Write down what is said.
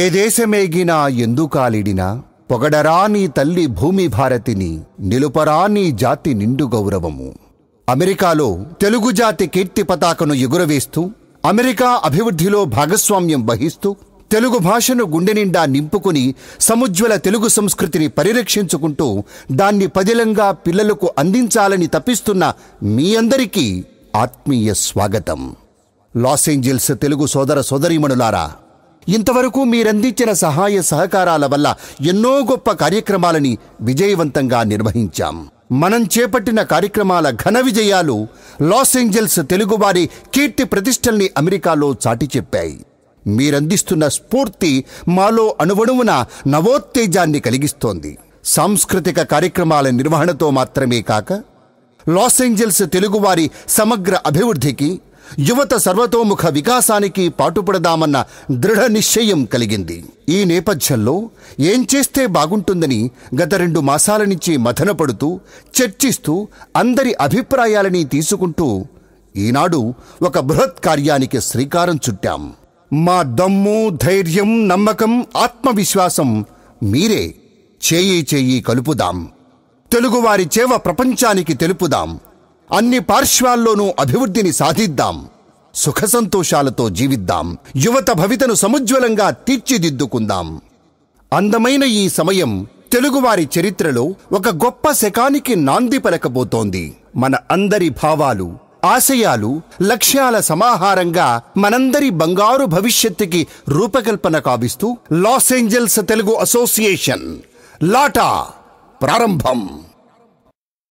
ఏ దేశమేగినా ఎందుకాలిడినా పొగడరా నీ తల్లి భూమి భారతిని నిలుపరా నీ జాతి నిండు గౌరవము అమెరికాలో తెలుగు జాతి కీర్తి పతాకను ఎగురవేస్తూ అమెరికా అభివృద్ధిలో భాగస్వామ్యం వహిస్తూ తెలుగు భాషను గుండె నిండా నింపుకుని సముజ్వల తెలుగు సంస్కృతిని పరిరక్షించుకుంటూ దాన్ని పదిలంగా పిల్లలకు అందించాలని తప్పిస్తున్న మీ అందరికీ ఆత్మీయ స్వాగతం లాస్ ఏంజల్స్ తెలుగు సోదర సోదరీమణులారా ఇంతవరకు మీరందించిన సహాయ సహకారాల వల్ల ఎన్నో గొప్ప కార్యక్రమాలని విజయవంతంగా నిర్వహించాం మనం చేపట్టిన కార్యక్రమాల ఘన విజయాలు లాస్ ఏంజల్స్ తెలుగువారి కీర్తి ప్రతిష్టల్ని అమెరికాలో చాటి చెప్పాయి మీరందిస్తున్న స్ఫూర్తి మాలో అణువణువున నవోత్తేజాన్ని కలిగిస్తోంది సాంస్కృతిక కార్యక్రమాల నిర్వహణతో మాత్రమే కాక లాస్ ఏంజల్స్ తెలుగువారి సమగ్ర అభివృద్ధికి యువత సర్వతోముఖ వికాసానికి పాటుపడదామన్న దృఢ నిశ్చయం కలిగింది ఈ నేపథ్యంలో ఏం చేస్తే బాగుంటుందని గత రెండు మాసాల నుంచి మథనపడుతూ చర్చిస్తూ అందరి అభిప్రాయాలని తీసుకుంటూ ఈనాడు ఒక బృహత్ కార్యానికి శ్రీకారం చుట్టాం మా దమ్ము ధైర్యం నమ్మకం ఆత్మవిశ్వాసం మీరే చేయి చేయి కలుపుదాం తెలుగువారి చేవ ప్రపంచానికి తెలుపుదాం అన్ని పార్శ్వాల్లోనూ అభివృద్ధిని సాధిద్దాం సుఖసంతోషాలతో జీవిద్దాం యువత భవితను సముజ్వలంగా తీర్చిదిద్దుకుందాం అందమైన ఈ సమయం తెలుగువారి చరిత్రలో ఒక గొప్ప శకానికి నాంది పలకబోతోంది మన అందరి భావాలు ఆశయాలు లక్ష్యాల సమాహారంగా మనందరి బంగారు భవిష్యత్తుకి రూపకల్పన కావిస్తూ Los Angeles Telugu association LATA ప్రారంభం